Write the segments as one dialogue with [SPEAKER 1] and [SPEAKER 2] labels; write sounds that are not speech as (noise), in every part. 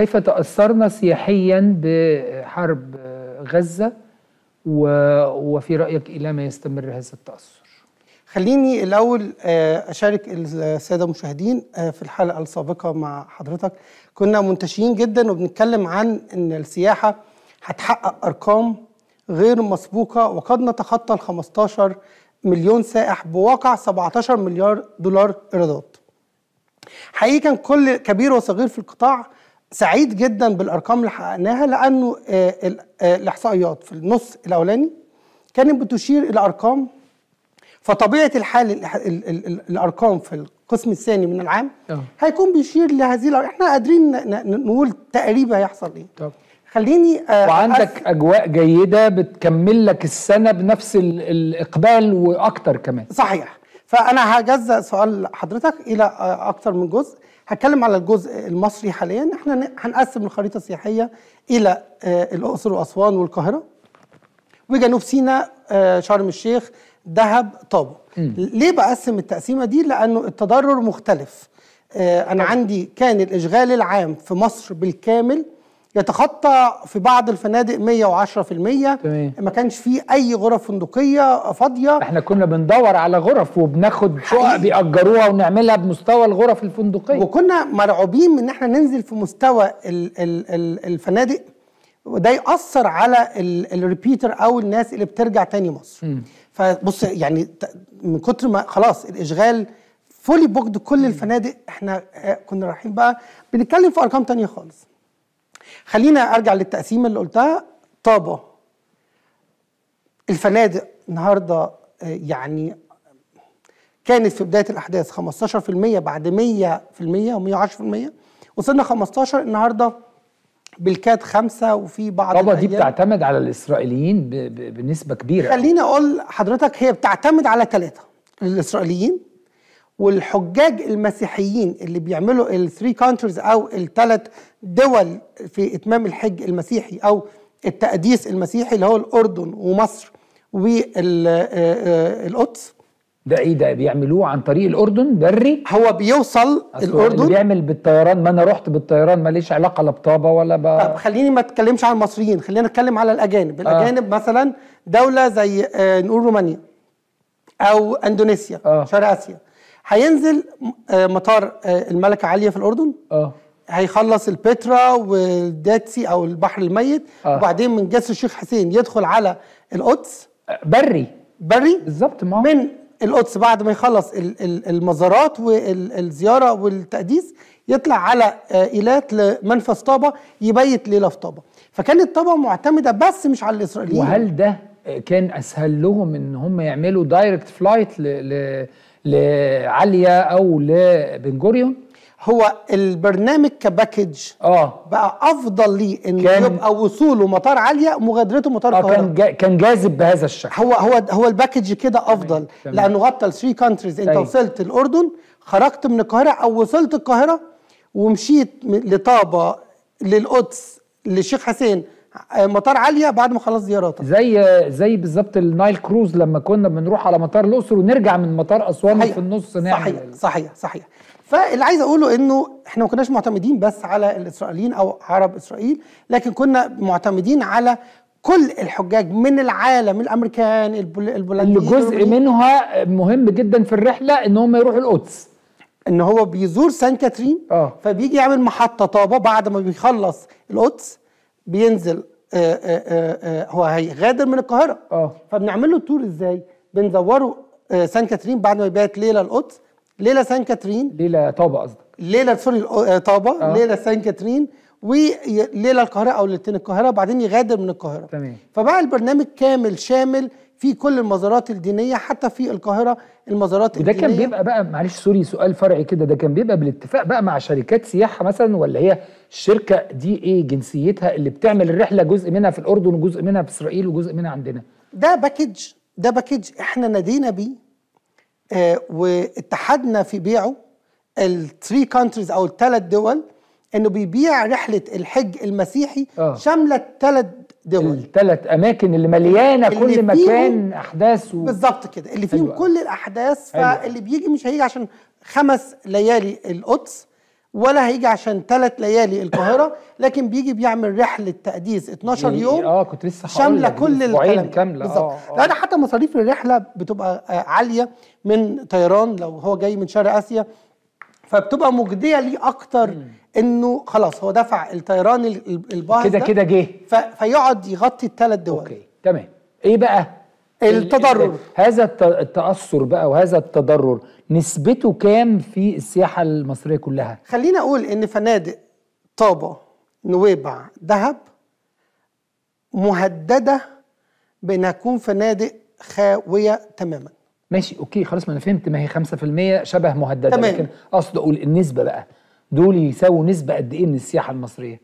[SPEAKER 1] كيف تأثرنا سياحيا بحرب غزة وفي رأيك إلى ما يستمر هذا التأثر خليني الأول آه، أشارك السادة المشاهدين آه، في الحلقة السابقة مع حضرتك كنا منتشين جدا وبنتكلم عن أن السياحة هتحقق أرقام غير مسبوقة وقد نتخطى ال 15 مليون سائح بواقع 17 مليار دولار إيرادات حقيقة كل كبير وصغير في القطاع سعيد جدا بالارقام اللي حققناها لانه آه، آه، الاحصائيات في النص الاولاني كانت بتشير الى ارقام فطبيعه الحال الارقام في القسم الثاني من العام أوه. نعم. هيكون بيشير لهذه الارقام احنا قادرين نقول تقريبا هيحصل ايه طب. خليني آه، وعندك اجواء جيده بتكمل لك السنه بنفس الاقبال واكتر كمان صحيح فانا هجزأ سؤال حضرتك الى اكتر من جزء هتكلم على الجزء المصري حاليا احنا هنقسم الخريطه السياحيه الى آه، الاقصر واسوان والقاهره وجنوب سيناء آه، شرم الشيخ دهب طابا ليه بقسم التقسيمه دي لانه التضرر مختلف آه، انا عندي كان الاشغال العام في مصر بالكامل يتخطى في بعض الفنادق 110% تمام. ما كانش فيه اي غرف فندقيه فاضيه احنا كنا بندور على غرف وبناخد شقق بيأجروها ونعملها بمستوى الغرف الفندقيه وكنا مرعوبين من ان احنا ننزل في مستوى الـ الـ الـ الفنادق وده يأثر على الريبيتر او الناس اللي بترجع تاني مصر م. فبص يعني من كتر ما خلاص الاشغال فولي بوكد كل الفنادق احنا آه، كنا رايحين بقى بنتكلم في ارقام تانية خالص خلينا ارجع للتقسيم اللي قلتها طابه الفنادق النهارده آه، يعني كانت في بدايه الاحداث 15% بعد 100% و110% وصلنا 15 النهارده بالكاد خمسة وفي بعض طبعا دي بتعتمد على الاسرائيليين بنسبه كبيره خليني اقول حضرتك هي بتعتمد على ثلاثه الاسرائيليين والحجاج المسيحيين اللي بيعملوا الثري كونترز او الثلاث دول في اتمام الحج المسيحي او التقديس المسيحي اللي هو الاردن ومصر والقدس آه، آه، ده ايه ده بيعملوه عن طريق الاردن بري هو بيوصل الاردن بيعمل بالطيران ما انا رحت بالطيران ماليش علاقه لا بطابه ولا ب... طب خليني ما اتكلمش عن المصريين خلينا نتكلم على الاجانب آه. الاجانب آه. مثلا دوله زي آه نقول رومانيا او اندونيسيا آه. شرق اسيا هينزل آه، مطار آه، الملكه عاليه في الاردن اه هيخلص البترا والداتسي او البحر الميت أوه. وبعدين من جسر الشيخ حسين يدخل على القدس آه، بري بري بالظبط ما من القدس بعد ما يخلص المزارات والزياره والتقديس يطلع على ايلات لمنفى طابه يبيت ليله في طابه فكانت طابه معتمده بس مش على الاسرائيليين وهل ده كان اسهل لهم ان هم يعملوا دايركت فلايت ل لعليا او لبن جوريون هو البرنامج كباكج اه بقى افضل ليه ان يبقى وصوله مطار عليا ومغادرته مطار القاهره كان جا كان جاذب بهذا الشكل هو هو هو الباكج كده افضل تمام. لانه غطى 3 كانتريز انت طيب. وصلت الاردن خرجت من القاهره او وصلت القاهره ومشيت لطابه للقدس للشيخ حسين مطار عاليه بعد ما خلص زياراتك زي زي بالظبط النايل كروز لما كنا بنروح على مطار الاقصر ونرجع من مطار اسوان في النص نعمل صحيح صحيح صحيح فاللي عايز اقوله انه احنا ما كناش معتمدين بس على الاسرائيليين او عرب اسرائيل لكن كنا معتمدين على كل الحجاج من العالم الامريكان البولنديين اللي جزء منها مهم جدا في الرحله ان هم يروحوا القدس ان هو بيزور سان كاترين اه فبيجي يعمل محطه طابه بعد ما بيخلص القدس بينزل آآ آه، آآ آه، آه، هو هيغادر من القاهره اه فبنعمل له التور ازاي؟ بنزوره سان كاترين بعد ما يبات ليله القدس ليله سان كاترين ليله طابه قصدك ليله سوري طابه أوه. ليله سان كاترين وليله القاهره او ليلتين القاهره وبعدين يغادر من القاهره تمام فبقى البرنامج كامل شامل في كل المزارات الدينيه حتى في القاهره المزارات الدينيه وده كان بيبقى بقى معلش سوري سؤال فرعي كده ده كان بيبقى بالاتفاق بقى مع شركات سياحه مثلا ولا هي الشركه دي ايه جنسيتها اللي بتعمل الرحله جزء منها في الاردن وجزء منها في اسرائيل وجزء منها عندنا ده باكج ده باكج احنا نادينا بيه آه واتحدنا في بيعه الثري كانتريز او الثلاث دول انه بيبيع رحله الحج المسيحي آه. شامله ثلاث دول الثلاث اماكن اللي مليانه اللي كل مكان احداث و... بالظبط كده اللي فيهم كل الاحداث فاللي بيجي مش هيجي عشان خمس ليالي القدس ولا هيجي عشان ثلاث ليالي القاهره (laughs) لكن بيجي بيعمل رحله تقديس 12 يوم اه كنت لسه شامله كل الكلام كامله بالظبط آه ده آه. حتى مصاريف الرحله بتبقى آه، عاليه من طيران لو هو جاي من شرق اسيا فبتبقى مجديه ليه اكتر انه خلاص هو دفع الطيران الباهظ كده كده جه فيقعد يغطي الثلاث دول اوكي تمام ايه بقى التضرر هذا التاثر بقى وهذا التضرر نسبته كام في السياحه المصريه كلها خلينا اقول ان فنادق طابه نويبع دهب مهدده بانها تكون فنادق خاويه تماما ماشي اوكي خلاص ما انا فهمت ما هي 5% شبه مهدده تمام. لكن اقصد اقول النسبه بقى دول يساووا نسبه قد ايه من السياحه المصريه؟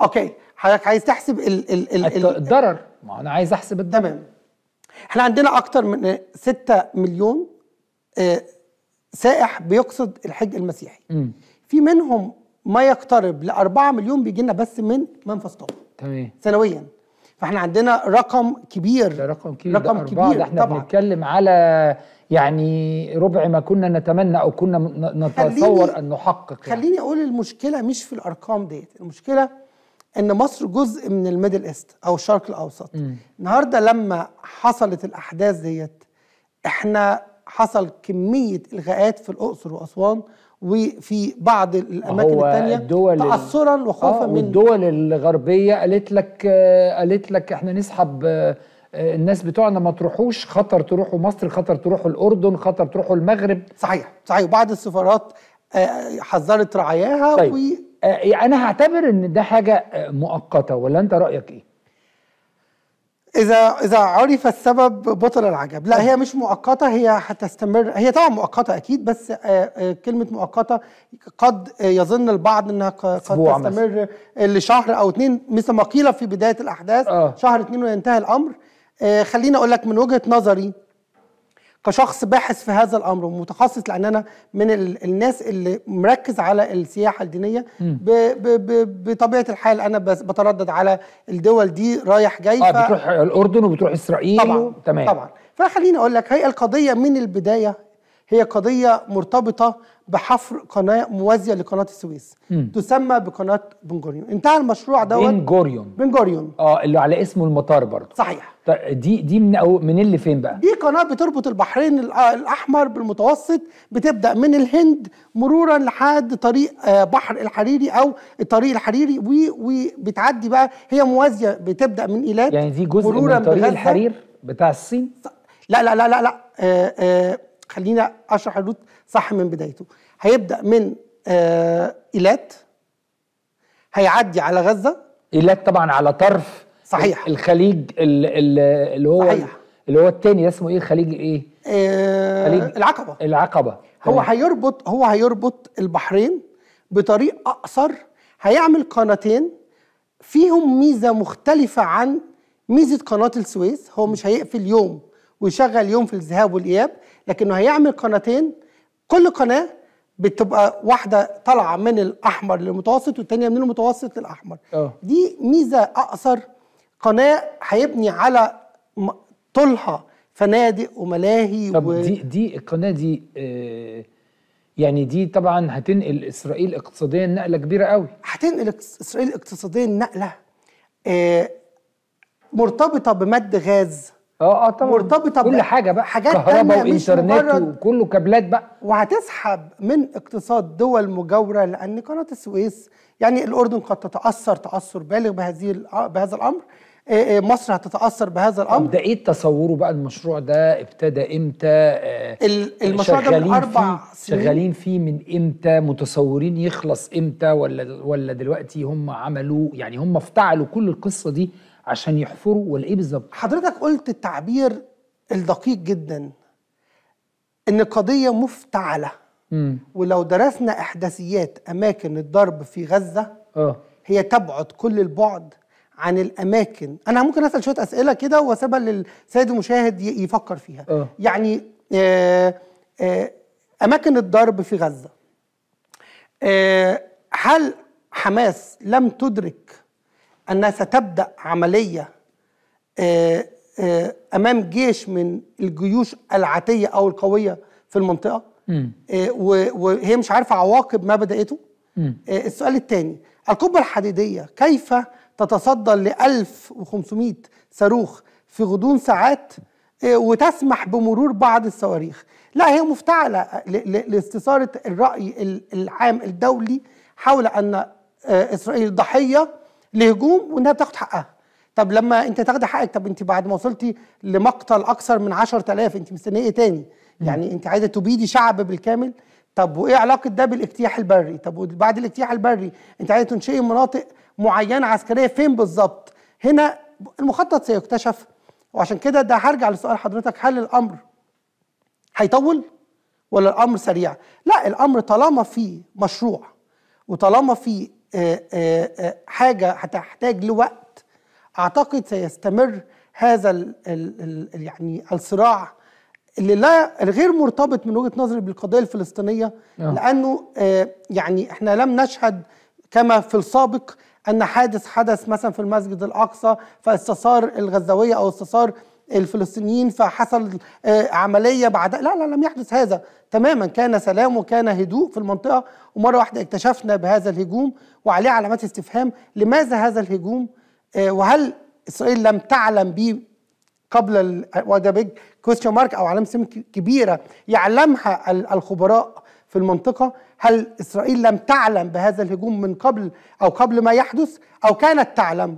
[SPEAKER 1] اوكي حضرتك عايز تحسب ال ال ال ال الضرر ما انا عايز احسب الضرر تمام احنا عندنا اكتر من 6 مليون آه، سائح بيقصد الحج المسيحي م. في منهم ما يقترب ل 4 مليون بيجي لنا بس من منفذ طه تمام سنويا فاحنا عندنا رقم كبير ده رقم كبير رقم ده كبير ده احنا طبعا. بنتكلم على يعني ربع ما كنا نتمنى او كنا نتصور ان نحقق يعني. خليني اقول المشكله مش في الارقام ديت المشكله ان مصر جزء من الميدل ايست او الشرق الاوسط م. النهارده لما حصلت الاحداث ديت احنا حصل كميه الغاءات في الاقصر واسوان وفي بعض الاماكن الثانيه الدول تعثرا وخوفا آه من الدول الغربيه قالت لك آه، قالت لك احنا نسحب آه، آه، الناس بتوعنا ما تروحوش خطر تروحوا مصر خطر تروحوا الاردن خطر تروحوا المغرب صحيح صحيح وبعض السفارات حذرت رعاياها طيب. و... يعني انا هعتبر ان ده حاجه مؤقته ولا انت رايك ايه اذا اذا عرف السبب بطل العجب لا هي مش مؤقته هي هتستمر هي طبعا مؤقته اكيد بس آه، آه، كلمه مؤقته قد يظن البعض انها قد تستمر لشهر او اتنين مثل ما قيل في بدايه الاحداث آه. شهر اتنين وينتهي الامر آه، خليني اقول لك من وجهه نظري كشخص باحث في هذا الامر ومتخصص لان انا من الناس اللي مركز على السياحه الدينيه ب ب ب بطبيعه الحال انا بتردد على الدول دي رايح جاي اه بتروح الاردن وبتروح اسرائيل طبعا و... تمام طبعا فخليني اقول لك هي القضيه من البدايه هي قضية مرتبطة بحفر قناة موازية لقناة السويس مم. تسمى بقناة بنجوريون انتهى المشروع دوت بنجوريون بنجوريون اه اللي على اسمه المطار برضه صحيح طيب، دي دي من أو من اللي فين بقى؟ دي قناة بتربط البحرين الأحمر بالمتوسط بتبدأ من الهند مرورا لحد طريق آه، بحر الحريري أو الطريق الحريري وبتعدي بقى هي موازية بتبدأ من إيلات يعني دي جزء من طريق الحرير بتاع الصين؟ لا لا لا لا لا آآ آه، آآ آه، خلينا اشرح الروت صح من بدايته هيبدا من آه، ايلات هيعدي على غزه ايلات طبعا على طرف صحيح الخليج اللي هو صحيح. اللي هو الثاني اسمه ايه خليج ايه آه خليج العقبه العقبه هو هيربط هو هيربط البحرين بطريق اقصر هيعمل قناتين فيهم ميزه مختلفه عن ميزه قناه السويس هو مش هيقفل يوم ويشغل يوم في الذهاب والاياب لكنه هيعمل قناتين كل قناه بتبقى واحده طالعه من الاحمر للمتوسط والثانيه من المتوسط للاحمر أوه. دي ميزه اقصر قناه هيبني على طولها فنادق وملاهي طب و... دي دي القناه دي آه، يعني دي طبعا هتنقل اسرائيل اقتصاديا نقله كبيره قوي هتنقل اسرائيل اقتصاديا نقله آه، مرتبطه بمد غاز اه اه طبعا مرتبطه كل حاجه بقى حاجات كهرباء وانترنت وكله كابلات بقى وهتسحب من اقتصاد دول مجاوره لان قناه السويس يعني الاردن قد تتاثر تاثر بالغ بهذه بهذا الامر آه، آه، مصر هتتاثر بهذا الامر ده ايه تصوره بقى المشروع ده ابتدى امتى آه، المشروع ده من اربع سنين شغالين فيه من امتى متصورين يخلص امتى ولا ولا دلوقتي هم عملوا يعني هم افتعلوا كل القصه دي عشان يحفروا ولا ايه بالظبط؟ حضرتك قلت التعبير الدقيق جدا ان قضيه مفتعله مم. ولو درسنا احداثيات اماكن الضرب في غزه اه هي تبعد كل البعد عن الاماكن انا ممكن اسال شويه اسئله كده واسيبها للسيد المشاهد يفكر فيها أوه. يعني آه، آه، اماكن الضرب في غزه آه، هل حماس لم تدرك أنها ستبدأ عملية آه، آه، أمام جيش من الجيوش العاتية أو القوية في المنطقة آه، وهي مش عارفة عواقب ما بدأته السؤال الثاني القبة الحديدية كيف تتصدى ل 1500 صاروخ في غضون ساعات وتسمح بمرور بعض الصواريخ لا هي مفتعلة لاستثارة الرأي العام الدولي حول أن إسرائيل ضحية لهجوم وانها بتاخد حقها طب لما انت تاخدي حقك طب انت بعد ما وصلتي لمقتل اكثر من 10000 انت مستنيه ايه تاني يعني انت عايزه تبيدي شعب بالكامل طب وايه علاقه ده بالاجتياح البري طب وبعد الاجتياح البري انت عايزه تنشئي مناطق معينه عسكريه فين بالظبط هنا المخطط سيكتشف وعشان كده ده هرجع لسؤال حضرتك هل الامر هيطول ولا الامر سريع لا الامر طالما في مشروع وطالما في آه، آه، آه، حاجه هتحتاج لوقت اعتقد سيستمر هذا ال ال يعني الصراع اللي لا الغير مرتبط من وجهه نظري بالقضيه الفلسطينيه أوه. لانه يعني احنا لم نشهد كما في السابق ان حادث حدث مثلا في المسجد الاقصى فاستثار الغزاويه او استثار الفلسطينيين فحصل آه، عمليه بعد لا لا لم يحدث هذا تماما كان سلام وكان هدوء في المنطقه ومره واحده اكتشفنا بهذا الهجوم وعليه علامات استفهام لماذا هذا الهجوم آه، وهل اسرائيل لم تعلم به قبل وده بيج كويستشن مارك او علامه سم كبيره يعلمها الخبراء في المنطقه هل اسرائيل لم تعلم بهذا الهجوم من قبل او قبل ما يحدث او كانت تعلم